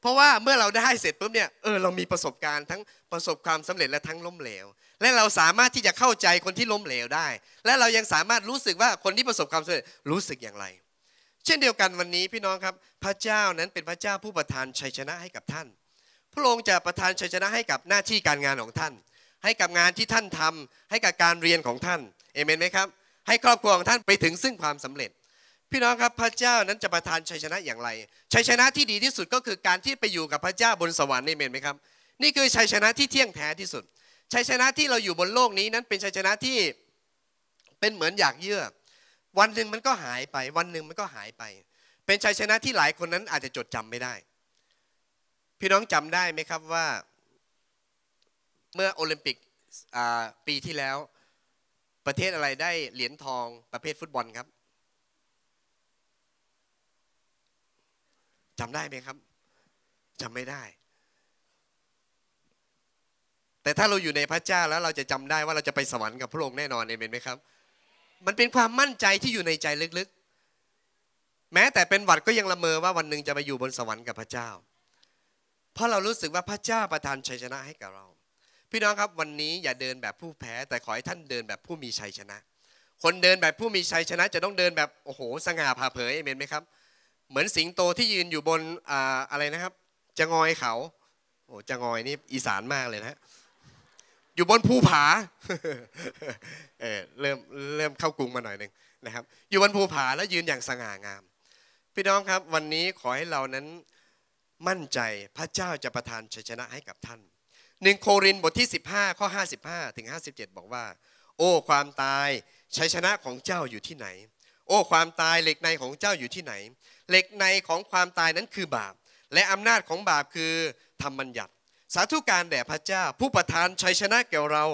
เพราะว่าเมื่อเราได้เสร็จปุ๊บเนี่ยเออเรามีประสบการณ์ทั้งประสบความสำเร็จและทั้งล้มเหลว และเราสามารถที่จะเข้าใจคนที่ล้มเหลวได้ และเรายังสามารถรู้สึกว่าคนที่ประสบความสำเร็จรู้สึกอย่างไร เช่นเดียวกันวันนี้พี่น้องครับ พระเจ้านั้นเป็นพระเจ้าผู้ประทานชัยชนะให้กับท่านพระองค์จะประทานชัยชนะให้กับหน้าที่การงานของท่าน ให้กับงานที่ท่านทำให้กับการเรียนของท่านเอเมนไหมครับให้ครอบครัวของท่านไปถึงซึ่งความสำเร็จพี่น้องครับพระเจ้านั้นจะประทานชัยชนะอย่างไร ชัยชนะที่ดีที่สุดก็คือการที่ไปอยู่กับพระเจ้าบนสวรรค์เอเมนไหมครับ นี่คือชัยชนะที่เที่ยงแท้ที่สุด ชัยชนะที่เราอยู่บนโลกนี้นั้นเป็นชัยชนะที่เป็นเหมือนอยากเยื่อวันหนึ่งมันก็หายไป วันหนึ่งมันก็หายไป เป็นชัยชนะที่หลายคนนั้นอาจจะจดจำไม่ได้พี่น้องจำได้ไหมครับว่า เมื่อโอลิมปิกปีที่แล้ว ประเทศอะไรได้เหรียญทองประเภทฟุตบอลครับจำได้ไหมครับจำไม่ได้ แต่ถ้าเราอยู่ในพระเจ้าแล้วเราจะจำได้ว่าเราจะไปสวรรค์กับพระองค์แน่นอนเอเมนไหมครับมันเป็นความมั่นใจที่อยู่ในใจลึกๆ แม้แต่เป็นหวัดก็ยังละเมอว่าวันหนึ่งจะไปอยู่บนสวรรค์กับพระเจ้าเพราะเรารู้สึกว่าพระเจ้าประทานชัยชนะให้กับเรา พี่น้องครับวันนี้อย่าเดินแบบผู้แพ้แต่ขอให้ท่านเดินแบบผู้มีชัยชนะ คนเดินแบบผู้มีชัยชนะ จะต้องเดินแบบโอ้โหสง่าผ่าเผยเอเมนไหมครับ เหมือนสิงโตที่ยืนอยู่บนอ่าอะไรนะครับ จะงอยเขาโอ้จะงอยนี่อีสานมากเลยนะอยู่บนภูผาเออเริ่มเริ่มเข้ากรุงมาหน่อยหนึ่งนะครับ อยู่บนภูผาแล้วยืนอย่างสง่างาม พี่น้องครับวันนี้ขอให้เรานั้นมั่นใจพระเจ้าจะประทานชัยชนะให้กับท่านหนึ่งโครินบทที่ 15ข้อ55ถึง57 บอกว่า โอ้ความตายชัยชนะของเจ้าอยู่ที่ไหน โอ้ความตายเหล็กในของเจ้าอยู่ที่ไหนเหล็กในของความตายนั้นคือบาป และอำนาจของบาปคือธรรมบัญญัติ สาธุการแด่พระเจ้า ผู้ประทานชัยชนะแก่เรา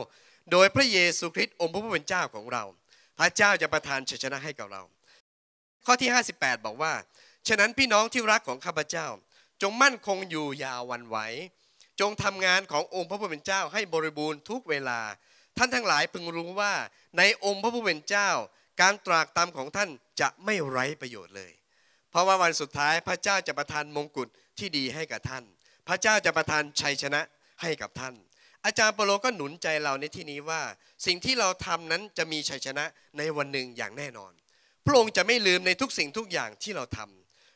โดยพระเยซูคริสต์องค์พระผู้เป็นเจ้าของเรา พระเจ้าจะประทานชัยชนะให้กับเรา ข้อที่ 58 บอกว่า ฉะนั้นพี่น้องที่รักของข้าพเจ้าจงมั่นคงอยู่อย่าวันไหว จงทำงานขององค์พระผู้เป็นเจ้าให้บริบูรณ์ทุกเวลา ท่านทั้งหลายพึงรู้ว่า ในองค์พระผู้เป็นเจ้าการตรากตามของท่านจะไม่ไร้ประโยชน์เลย เพราะว่าวันสุดท้ายพระเจ้าจะประทานมงกุฎที่ดีให้กับท่าน พระเจ้าจะประทานชัยชนะให้กับท่าน อาจารย์เปโลก็หนุนใจเราในที่นี้ว่า สิ่งที่เราทำนั้นจะมีชัยชนะในวันหนึ่งอย่างแน่นอน พระองค์จะไม่ลืมในทุกสิ่งทุกอย่างที่เราทำ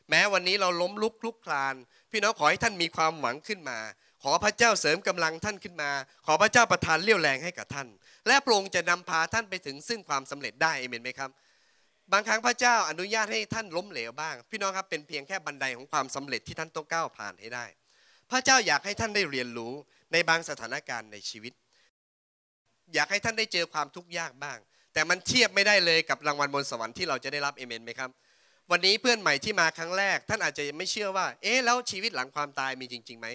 แม้วันนี้เราล้มลุกลุกคลาน พี่น้องขอให้ท่านมีความหวังขึ้นมา ขอพระเจ้าเสริมกำลังท่านขึ้นมา ขอพระเจ้าประทานเลี้ยวแรงให้กับท่าน และพระองค์จะนำพาท่านไปถึงซึ่งความสำเร็จได้เอเมนไหมครับ บางครั้งพระเจ้าอนุญาตให้ท่านล้มเหลวบ้าง พี่น้องครับเป็นเพียงแค่บันไดของความสำเร็จที่ท่านต้องก้าวผ่านให้ได้ พระเจ้าอยากให้ท่านได้เรียนรู้ในบางสถานการณ์ในชีวิต อยากให้ท่านได้เจอความทุกข์ยากบ้าง แต่มันเทียบไม่ได้เลยกับรางวัลบนสวรรค์ที่เราจะได้รับเอเมนไหมครับวันนี้เพื่อนใหม่ที่มาครั้งแรก ท่านอาจจะไม่เชื่อว่า เอ๊ะแล้วชีวิตหลังความตายมีจริงๆไหม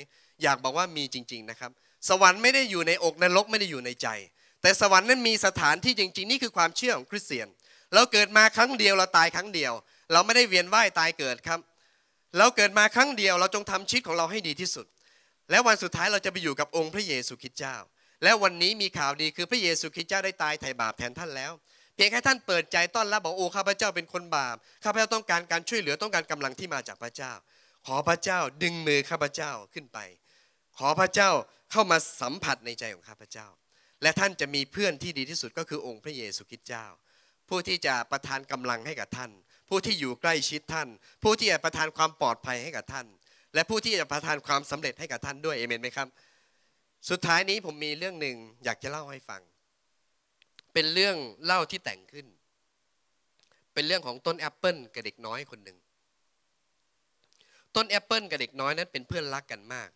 อยากบอกว่ามีจริงๆนะครับ สวรรค์ไม่ได้อยู่ในอกนรกไม่ได้อยู่ในใจ แต่สวรรค์นั้นมีสถานที่จริงๆนี่คือความเชื่อของคริสเตียน เราเกิดมาครั้งเดียวเราตายครั้งเดียว เราไม่ได้เวียนว่ายตายเกิดครับ เราเกิดมาครั้งเดียวเราจงทำชีวิตของเราให้ดีที่สุด และวันสุดท้ายเราจะไปอยู่กับองค์พระเยซูคริสต์เจ้า และวันนี้มีข่าวดีคือพระเยซูคริสต์เจ้าได้ตายไถ่บาปแทนท่านแล้วพียงแค่ท่านเปิดใจต้อนรับบอกโอ้ข้าพเจ้าเป็นคนบาปข้าพเจ้าต้องการการช่วยเหลือต้องการกำลังที่มาจากพระเจ้า ขอพระเจ้าดึงมือข้าพเจ้าขึ้นไป ขอพระเจ้าเข้ามาสัมผัสในใจของข้าพเจ้า และท่านจะมีเพื่อนที่ดีที่สุดก็คือองค์พระเยซูคริสต์เจ้า ผู้ที่จะประทานกำลังให้กับท่าน ผู้ที่อยู่ใกล้ชิดท่าน ผู้ที่จะประทานความปลอดภัยให้กับท่าน และผู้ที่จะประทานความสำเร็จให้กับท่านด้วยเอเมนไหมครับสุดท้ายนี้ผมมีเรื่องหนึ่งอยากจะเล่าให้ฟังเป็นเรื่องเล่าที่แต่งขึ้น เป็นเรื่องของต้นแอปเปิลกับเด็กน้อยคนหนึ่ง ต้นแอปเปิลกับเด็กน้อยนั้นเป็นเพื่อนรักกันมาก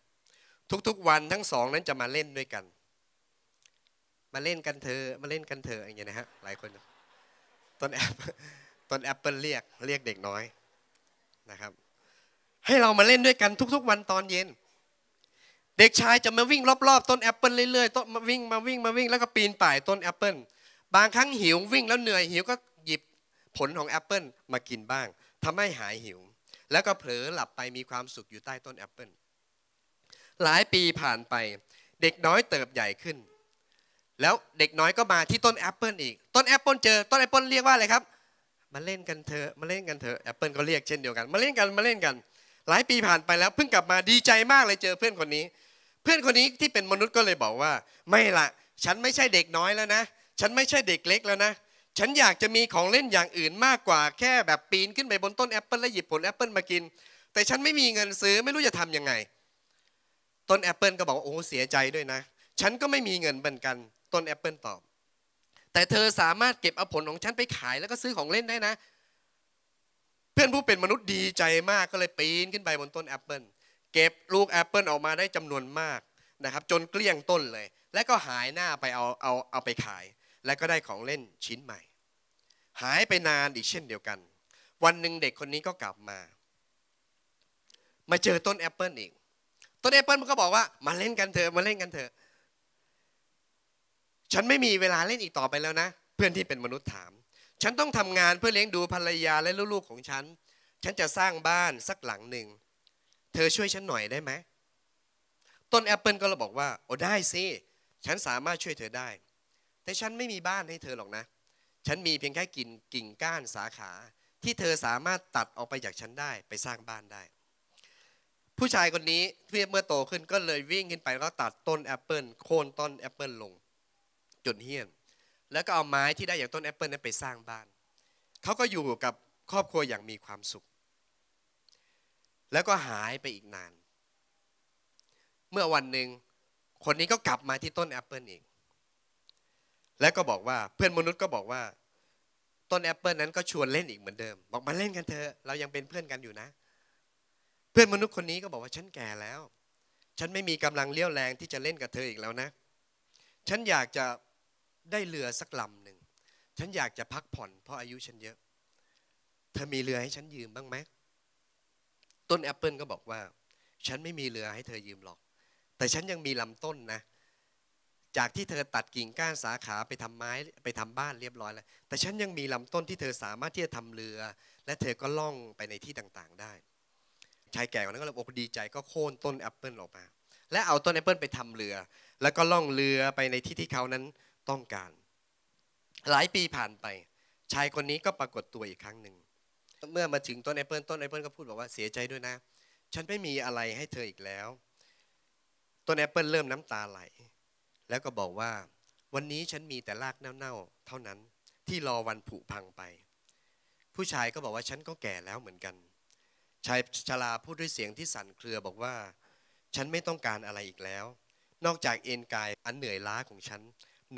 ทุกๆ วันทั้งสอง นั้นจะมาเล่นด้วยกัน มาเล่นกันเธอมาเล่นกันเธออย่างเงี้ยนะฮะ หลายคน ต้นแอป ต้นแอปเปิลเรียก เรียกเด็กน้อย นะครับ ให้เรามาเล่นด้วยกันทุก ๆ วันตอนเย็น เด็กชายจะมาวิ่งรอบๆต้นแอปเปิลเรื่อยๆ ต้นมาวิ่งมาวิ่งมาวิ่งแล้วก็ปีนป่ายต้นแอปเปิลบางครั้งหิววิ่งแล้วเหนื่อยหิวก็หยิบผลของแอปเปิลมากินบ้าง ทำให้หายหิว แล้วก็เผลอหลับไปมีความสุขอยู่ใต้ต้นแอปเปิลหลายปีผ่านไปเด็กน้อยเติบใหญ่ขึ้น แล้วเด็กน้อยก็มาที่ต้นแอปเปิลอีกต้นแอปเปิลเจอต้นแอปเปิลเรียกว่าอะไรครับมาเล่นกันเถอะมาเล่นกันเถอะแอปเปิลก็เรียกเช่นเดียวกันมาเล่นกันมาเล่นกัน หลายปีผ่านไปแล้วเพิ่งกลับมาดีใจมากเลยเจอเพื่อนคนนี้ เพื่อนคนนี้ที่เป็นมนุษย์ก็เลยบอกว่า ไม่ละฉันไม่ใช่เด็กน้อยแล้วนะฉันไม่ใช่เด็กเล็กแล้วนะ ฉันอยากจะมีของเล่นอย่างอื่นมากกว่าแค่แบบปีนขึ้นไปบนต้นแอปเปิลแล้วหยิบผลแอปเปิลมากิน แต่ฉันไม่มีเงินซื้อไม่รู้จะทํำยังไง ต้นแอปเปิลก็บอกว่าโอ้เสียใจด้วยนะ ฉันก็ไม่มีเงินเหมือนกัน ต้นแอปเปิลตอบ แต่เธอสามารถเก็บเอาผลของฉันไปขายแล้วก็ซื้อของเล่นได้นะ เพื่อนผู้เป็นมนุษย์ดีใจมากก็เลยปีนขึ้นไปบนต้นแอปเปิลเก็บลูกแอปเปิลออกมาได้จำนวนมากนะครับจนเกลี้ยงต้นเลย และก็หายหน้าไปเอาเอาเอาไปขายและก็ได้ของเล่นชิ้นใหม่ หายไปนานอีกเช่นเดียวกัน วันหนึ่งเด็กคนนี้ก็กลับมา มาเจอต้นแอปเปิลอีกต้นแอปเปิลมันก็บอกว่ามาเล่นกันเถอะมาเล่นกันเถอะฉันไม่มีเวลาเล่นอีกต่อไปแล้วนะ เพื่อนที่เป็นมนุษย์ถาม ฉันต้องทำงานเพื่อเลี้ยงดูภรรยาและลูกๆของฉัน ฉันจะสร้างบ้านสักหลังหนึ่งเธอช่วยฉันหน่อยได้ไหมต้นแอปเปิลก็เลยบอกว่าโอ้ได้สิฉันสามารถช่วยเธอได้แต่ฉันไม่มีบ้านให้เธอหรอกนะ ฉันมีเพียงแค่กิ่งกิ่งก้านสาขาที่เธอสามารถตัดออกไปจากฉันได้ไปสร้างบ้านได้ ผู้ชายคนนี้เมื่อโตขึ้นก็เลยวิ่งขึ้นไปแล้วตัดต้นแอปเปิลโค่นต้นแอปเปิลลงจนเฮี้ยนแล้วก็เอาไม้ที่ได้จากต้นแอปเปิลนั้นไปสร้างบ้าน เขาก็อยู่กับครอบครัวอย่างมีความสุข แล้วก็หายไปอีกนาน เมื่อวันหนึ่งคนนี้ก็กลับมาที่ต้นแอปเปิลอีกแล้วก็บอกว่าเพื่อนมนุษย์ก็บอกว่าต้นแอปเปิลนั้นก็ชวนเล่นอีกเหมือนเดิม บอกมาเล่นกันเถอะเรายังเป็นเพื่อนกันอยู่นะ เพื่อนมนุษย์คนนี้ก็บอกว่าฉันแก่แล้ว ฉันไม่มีกำลังเลี้ยวแรงที่จะเล่นกับเธออีกแล้วนะ ฉันอยากจะได้เรือสักลำหนึ่งฉันอยากจะพักผ่อน เพราะอายุฉันเยอะเธอมีเรือให้ฉันยืมบ้างไหมต้นแอปเปิลก็บอกว่า ฉันไม่มีเรือให้เธอยืมหรอก แต่ฉันยังมีลำต้นนะจากที่เธอตัดกิ่งก้านสาขาไปทำไม้ไปทำบ้านเรียบร้อยแล้ว แต่ฉันยังมีลำต้นที่เธอสามารถที่จะทำเรือ และเธอก็ล่องไปในที่ต่างๆได้ ชายแก่คนนั้นก็เลยอกดีใจก็โค่นต้นแอปเปิลออกมา และเอาต้นแอปเปิลไปทำเรือ แล้วก็ล่องเรือไปในที่ที่เขานั้นต้องการ หลายปีผ่านไป ชายคนนี้ก็ปรากฏตัวอีกครั้งหนึ่งเมื่อมาถึงต้นแอปเปิลต้นแอปเปิลก็พูดบอกว่าเสียใจด้วยนะ ฉันไม่มีอะไรให้เธออีกแล้ว ต้นแอปเปิลเริ่มน้ำตาไหลแล้วก็บอกว่า วันนี้ฉันมีแต่รากเน่าๆเท่านั้นที่รอวันผุพังไป ผู้ชายก็บอกว่าฉันก็แก่แล้วเหมือนกันชายชลาพูดด้วยเสียงที่สั่นเครือบอกว่า ฉันไม่ต้องการอะไรอีกแล้ว นอกจากเอ็นกายอันเหนื่อยล้าของฉัน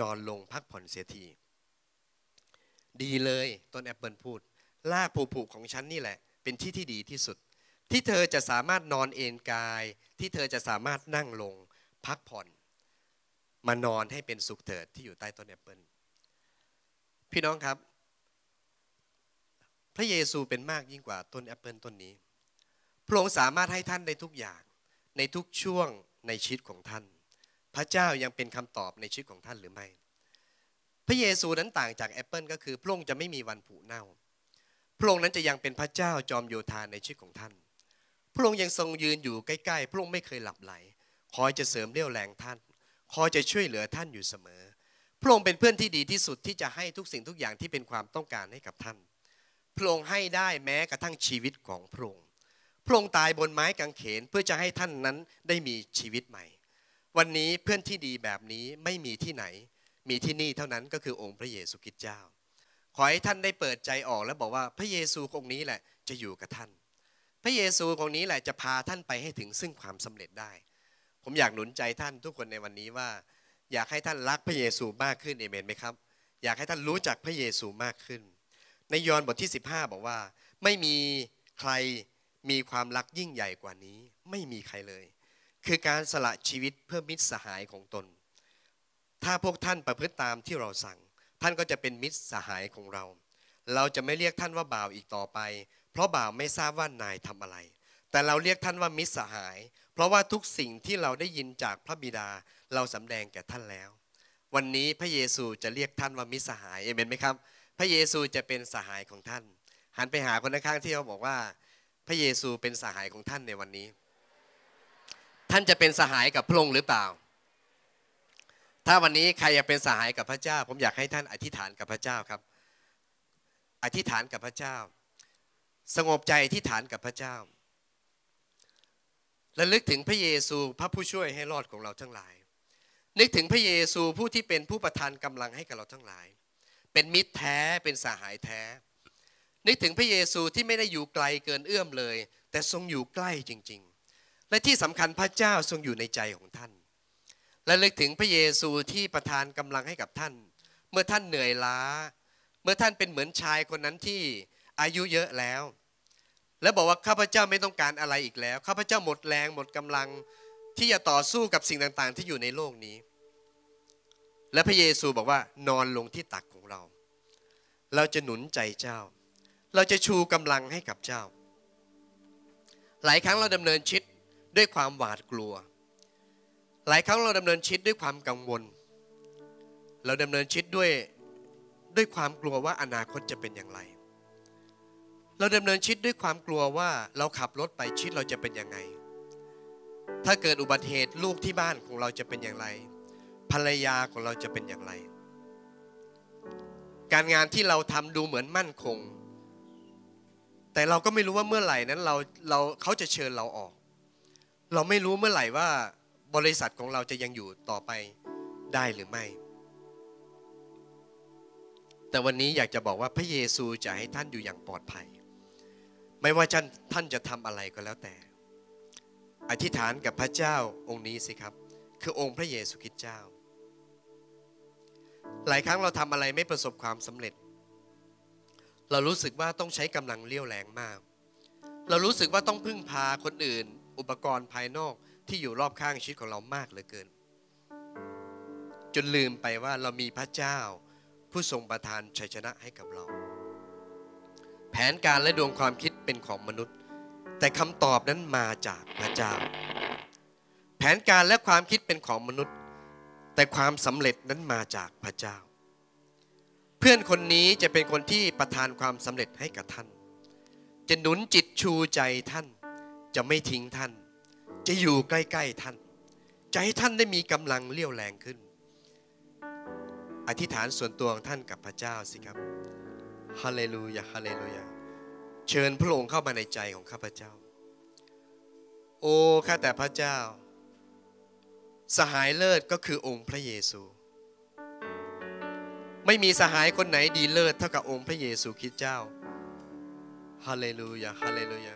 นอนลงพักผ่อนเสียทีดีเลยต้นแอปเปิลพูดลากผูผูกของฉันนี่แหละ เป็นที่ที่ดีที่สุด ที่เธอจะสามารถนอนเอนกาย ที่เธอจะสามารถนั่งลงพักผ่อนมานอนให้เป็นสุขเถิดที่อยู่ใต้ต้นแอปเปิลพี่น้องครับ พระเยซูเป็นมากยิ่งกว่าต้นแอปเปิลต้นนี้พระองค์สามารถให้ท่านในทุกอย่างในทุกช่วงในชีวิตของท่าน พระเจ้ายังเป็นคำตอบในชีวิตของท่านหรือไม่ พระเยซูนั้นต่างจากแอปเปิลก็คือพระองค์จะไม่มีวันผุเน่าพระองค์นั้นจะยังเป็นพระเจ้าจอมโยธาในชีวิตของท่าน พระองค์ยังทรงยืนอยู่ใกล้ ๆ พระองค์ไม่เคยหลับไหลคอยจะเสริมเรี่ยวแรงท่านคอยจะช่วยเหลือท่านอยู่เสมอ พระองค์เป็นเพื่อนที่ดีที่สุดที่จะให้ทุกสิ่งทุกอย่างที่เป็นความต้องการให้กับท่าน พระองค์ให้ได้แม้กระทั่งชีวิตของพระองค์ พระองค์ตายบนไม้กางเขนเพื่อจะให้ท่านนั้นได้มีชีวิตใหม่ วันนี้เพื่อนที่ดีแบบนี้ไม่มีที่ไหน มีที่นี่เท่านั้นก็คือองค์พระเยซูคริสต์เจ้า ขอให้ท่านได้เปิดใจออกและบอกว่าพระเยซูองค์นี้แหละจะอยู่กับท่าน พระเยซูองค์นี้แหละจะพาท่านไปให้ถึงซึ่งความสำเร็จได้ผมอยากหนุนใจท่านทุกคนในวันนี้ว่า อยากให้ท่านรักพระเยซูมากขึ้นเอเมนไหมครับอยากให้ท่านรู้จักพระเยซูมากขึ้น ในยอห์นบทที่ 15 บอกว่า ไม่มีใครมีความรักยิ่งใหญ่กว่านี้ ไม่มีใครเลย คือการสละชีวิตเพื่อมิตรสหายของตน ถ้าพวกท่านประพฤติตามที่เราสั่ง ท่านก็จะเป็นมิตรสหายของเรา เราจะไม่เรียกท่านว่าบ่าวอีกต่อไป เพราะบ่าวไม่ทราบว่านายทำอะไรแต่เราเรียกท่านว่ามิตรสหาย เพราะว่าทุกสิ่งที่เราได้ยินจากพระบิดาเราสำแดงแก่ท่านแล้ว วันนี้พระเยซูจะเรียกท่านว่ามิตรสหาย เอเมนไหมครับ พระเยซูจะเป็นสหายของท่าน หันไปหาคนข้างที่เขาบอกว่า พระเยซูเป็นสหายของท่านในวันนี้ ท่านจะเป็นสหายกับพระองค์หรือเปล่า ถ้าวันนี้ใครอยากเป็นสหายกับพระเจ้า ผมอยากให้ท่านอธิษฐานกับพระเจ้าครับ อธิษฐานกับพระเจ้า สงบใจอธิษฐานกับพระเจ้าและลึกถึงพระเยซูพระผู้ช่วยให้รอดของเราทั้งหลาย นึกถึงพระเยซูผู้ที่เป็นผู้ประทานกำลังให้กับเราทั้งหลาย เป็นมิตรแท้เป็นสหายแท้ นึกถึงพระเยซูที่ไม่ได้อยู่ไกลเกินเอื้อมเลย แต่ทรงอยู่ใกล้จริงๆ และที่สำคัญพระเจ้าทรงอยู่ในใจของท่าน และลึกถึงพระเยซูที่ประทานกำลังให้กับท่าน เมื่อท่านเหนื่อยล้า เมื่อท่านเป็นเหมือนชายคนนั้นที่อายุเยอะแล้วแล้วบอกว่าข้าพเจ้าไม่ต้องการอะไรอีกแล้วข้าพเจ้าหมดแรงหมดกำลังที่จะต่อสู้กับสิ่งต่างๆ ที่อยู่ในโลกนี้ และพระเยซูบอกว่า นอนลงที่ตักของเรา เราจะหนุนใจเจ้า เราจะชูกำลังให้กับเจ้า หลายครั้งเราดำเนินชิดด้วยความหวาดกลัว หลายครั้งเราดำเนินชิดด้วยความกังวล เราดำเนินชิดด้วยด้วยความกลัวว่าอนาคตจะเป็นอย่างไรเราดำเนินชีวิตด้วยความกลัวว่าเราขับรถไปชีวิตเราจะเป็นยังไง ถ้าเกิดอุบัติเหตุลูกที่บ้านของเราจะเป็นอย่างไร ภรรยาของเราจะเป็นอย่างไร การงานที่เราทำดูเหมือนมั่นคง แต่เราก็ไม่รู้ว่าเมื่อไหร่นั้นเราเราเขาจะเชิญเราออก เราไม่รู้เมื่อไหร่ว่าบริษัทของเราจะยังอยู่ต่อไปได้หรือไม่ แต่วันนี้อยากจะบอกว่าพระเยซูจะให้ท่านอยู่อย่างปลอดภัยไม่ว่าท่านท่านจะทำอะไรก็แล้วแต่ อธิษฐานกับพระเจ้าองค์นี้สิครับ คือองค์พระเยซูคริสต์เจ้า หลายครั้งเราทำอะไรไม่ประสบความสำเร็จ เรารู้สึกว่าต้องใช้กำลังเลี้ยวแรงมาก เรารู้สึกว่าต้องพึ่งพาคนอื่น อุปกรณ์ภายนอกที่อยู่รอบข้างชีวิตของเรามากเหลือเกิน จนลืมไปว่าเรามีพระเจ้า ผู้ทรงประทานชัยชนะให้กับเราแผนการและดวงความคิดเป็นของมนุษย์ แต่คำตอบนั้นมาจากพระเจ้า แผนการและความคิดเป็นของมนุษย์ แต่ความสำเร็จนั้นมาจากพระเจ้า เพื่อนคนนี้จะเป็นคนที่ประทานความสำเร็จให้กับท่าน จะหนุนจิตชูใจท่าน จะไม่ทิ้งท่าน จะอยู่ใกล้ๆท่านจะให้ท่านได้มีกำลังเลี้ยวแรงขึ้น อธิษฐานส่วนตัวของท่านกับพระเจ้าสิครับฮาเลลูยาฮาเลลูยาเชิญพระองค์เข้ามาในใจของข้าพเจ้า โอ้ข้าแต่พระเจ้า สหายเลิศก็คือองค์พระเยซู ไม่มีสหายคนไหนดีเลิศเท่ากับองค์พระเยซูคริสต์เจ้าฮาเลลูยาฮาเลลูยา